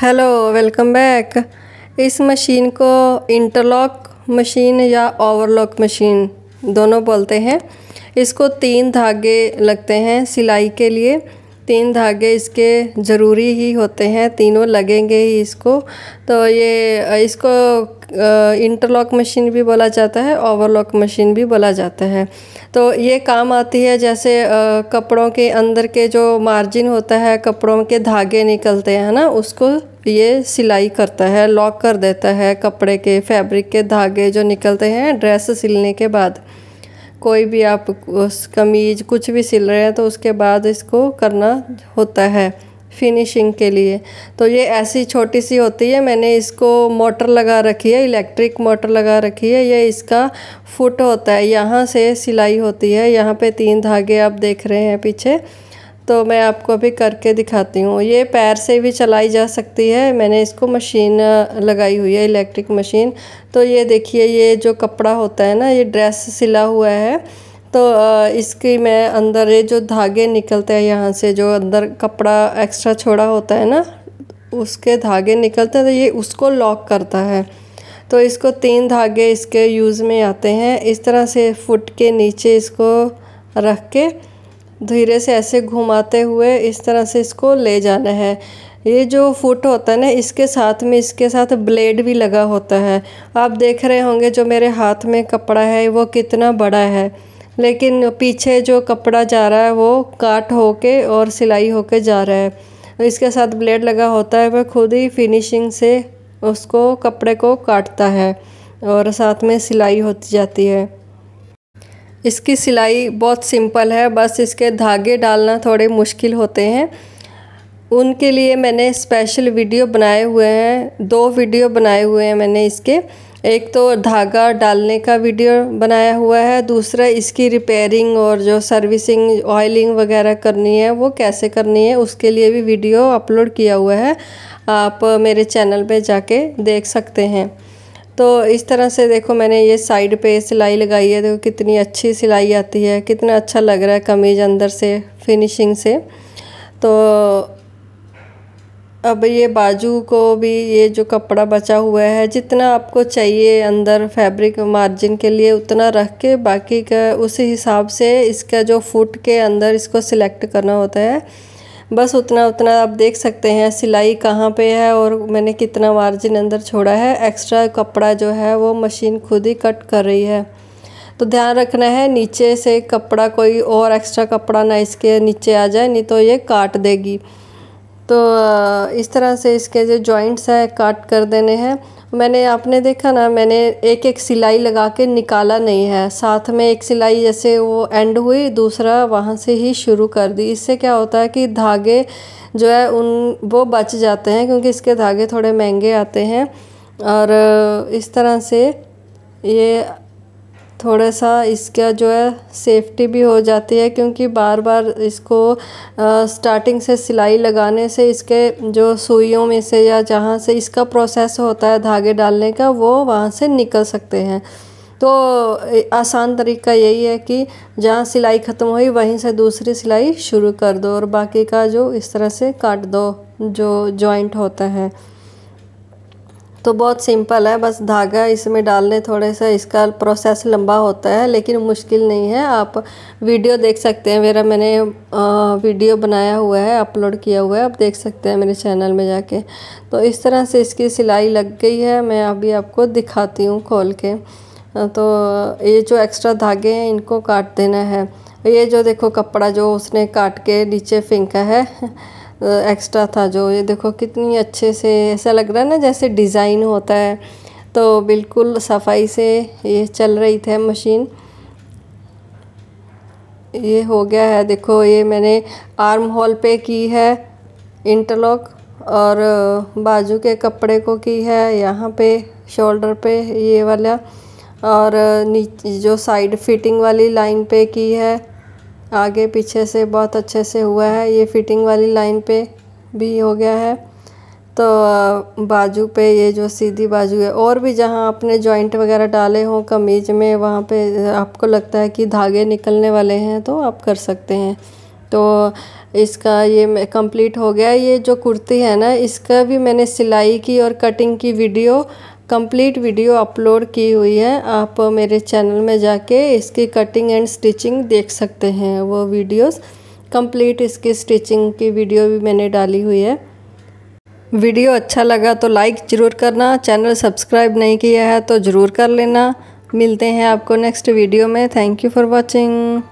hello welcome back इस machine को interlock machine या ओवरलॉक मशीन दोनों बोलते हैं इसको तीन धागे लगते हैं सिलाई के लिए तीन धागे इसके ज़रूरी ही होते हैं तीनों लगेंगे ही इसको तो ये इसको इंटरलॉक मशीन भी बोला जाता है ओवरलॉक मशीन भी बोला जाता है तो ये काम आती है जैसे कपड़ों के अंदर के जो मार्जिन होता है कपड़ों के धागे निकलते हैं ना उसको ये सिलाई करता है लॉक कर देता है कपड़े के फैब्रिक के धागे जो निकलते हैं ड्रेस सिलने के बाद कोई भी आप उस कमीज कुछ भी सिल रहे हैं तो उसके बाद इसको करना होता है फिनिशिंग के लिए तो ये ऐसी छोटी सी होती है मैंने इसको मोटर लगा रखी है इलेक्ट्रिक मोटर लगा रखी है ये इसका फुट होता है यहाँ से सिलाई होती है यहाँ पे तीन धागे आप देख रहे हैं पीछे तो मैं आपको अभी करके दिखाती हूँ ये पैर से भी चलाई जा सकती है मैंने इसको मशीन लगाई हुई है इलेक्ट्रिक मशीन तो ये देखिए ये जो कपड़ा होता है ना ये ड्रेस सिला हुआ है तो इसकी मैं अंदर ये जो धागे निकलते हैं यहाँ से जो अंदर कपड़ा एक्स्ट्रा छोड़ा होता है ना उसके धागे निकलते हैं तो ये उसको लॉक करता है तो इसको तीन धागे इसके यूज़ में आते हैं इस तरह से फुट के नीचे इसको रख के धीरे से ऐसे घुमाते हुए इस तरह से इसको ले जाना है ये जो फुट होता है ना इसके साथ में इसके साथ ब्लेड भी लगा होता है आप देख रहे होंगे जो मेरे हाथ में कपड़ा है वो कितना बड़ा है लेकिन पीछे जो कपड़ा जा रहा है वो काट होके और सिलाई होके जा रहा है इसके साथ ब्लेड लगा होता है वह खुद ही फिनिशिंग से उसको कपड़े को काटता है और साथ में सिलाई होती जाती है इसकी सिलाई बहुत सिंपल है बस इसके धागे डालना थोड़े मुश्किल होते हैं उनके लिए मैंने स्पेशल वीडियो बनाए हुए हैं दो वीडियो बनाए हुए हैं मैंने इसके एक तो धागा डालने का वीडियो बनाया हुआ है दूसरा इसकी रिपेयरिंग और जो सर्विसिंग ऑयलिंग वगैरह करनी है वो कैसे करनी है उसके लिए भी वीडियो अपलोड किया हुआ है आप मेरे चैनल पे जाके देख सकते हैं तो इस तरह से देखो मैंने ये साइड पे सिलाई लगाई है देखो कितनी अच्छी सिलाई आती है कितना अच्छा लग रहा है कमीज अंदर से फिनिशिंग से तो अब ये बाजू को भी ये जो कपड़ा बचा हुआ है जितना आपको चाहिए अंदर फैब्रिक मार्जिन के लिए उतना रख के बाकी का उसी हिसाब से इसका जो फुट के अंदर इसको सिलेक्ट करना होता है बस उतना उतना आप देख सकते हैं सिलाई कहाँ पे है और मैंने कितना मार्जिन अंदर छोड़ा है एक्स्ट्रा कपड़ा जो है वो मशीन खुद ही कट कर रही है तो ध्यान रखना है नीचे से कपड़ा कोई और एक्स्ट्रा कपड़ा ना इसके नीचे आ जाए नहीं तो ये काट देगी तो इस तरह से इसके जो जॉइंट्स है काट कर देने हैं मैंने आपने देखा ना मैंने एक एक सिलाई लगा के निकाला नहीं है साथ में एक सिलाई जैसे वो एंड हुई दूसरा वहाँ से ही शुरू कर दी इससे क्या होता है कि धागे जो है उन वो बच जाते हैं क्योंकि इसके धागे थोड़े महंगे आते हैं और इस तरह से ये थोड़ा सा इसका जो है सेफ्टी भी हो जाती है क्योंकि बार बार इसको स्टार्टिंग से सिलाई लगाने से इसके जो सुइयों में से या जहाँ से इसका प्रोसेस होता है धागे डालने का वो वहाँ से निकल सकते हैं तो आसान तरीका यही है कि जहाँ सिलाई ख़त्म हुई वहीं से दूसरी सिलाई शुरू कर दो और बाकी का जो इस तरह से काट दो जो जॉइंट होता है तो बहुत सिंपल है बस धागा इसमें डालने थोड़े से इसका प्रोसेस लंबा होता है लेकिन मुश्किल नहीं है आप वीडियो देख सकते हैं मेरा मैंने वीडियो बनाया हुआ है अपलोड किया हुआ है आप देख सकते हैं मेरे चैनल में जाके तो इस तरह से इसकी सिलाई लग गई है मैं अभी आपको दिखाती हूँ खोल के तो ये जो एक्स्ट्रा धागे हैं इनको काट देना है ये जो देखो कपड़ा जो उसने काट के नीचे फेंका है एक्स्ट्रा था जो ये देखो कितनी अच्छे से ऐसा लग रहा है ना जैसे डिज़ाइन होता है तो बिल्कुल सफाई से ये चल रही थी मशीन ये हो गया है देखो ये मैंने आर्म होल पे की है इंटरलॉक और बाजू के कपड़े को की है यहाँ पे शोल्डर पे ये वाला और नीचे जो साइड फिटिंग वाली लाइन पे की है आगे पीछे से बहुत अच्छे से हुआ है ये फिटिंग वाली लाइन पे भी हो गया है तो बाजू पे ये जो सीधी बाजू है और भी जहाँ आपने जॉइंट वगैरह डाले हों कमीज में वहाँ पे आपको लगता है कि धागे निकलने वाले हैं तो आप कर सकते हैं तो इसका ये कंप्लीट हो गया ये जो कुर्ती है ना इसका भी मैंने सिलाई की और कटिंग की वीडियो कंप्लीट वीडियो अपलोड की हुई है आप मेरे चैनल में जाके इसकी कटिंग एंड स्टिचिंग देख सकते हैं वो वीडियोस कंप्लीट इसकी स्टिचिंग की वीडियो भी मैंने डाली हुई है वीडियो अच्छा लगा तो लाइक ज़रूर करना चैनल सब्सक्राइब नहीं किया है तो ज़रूर कर लेना मिलते हैं आपको नेक्स्ट वीडियो में थैंक यू फॉर वॉचिंग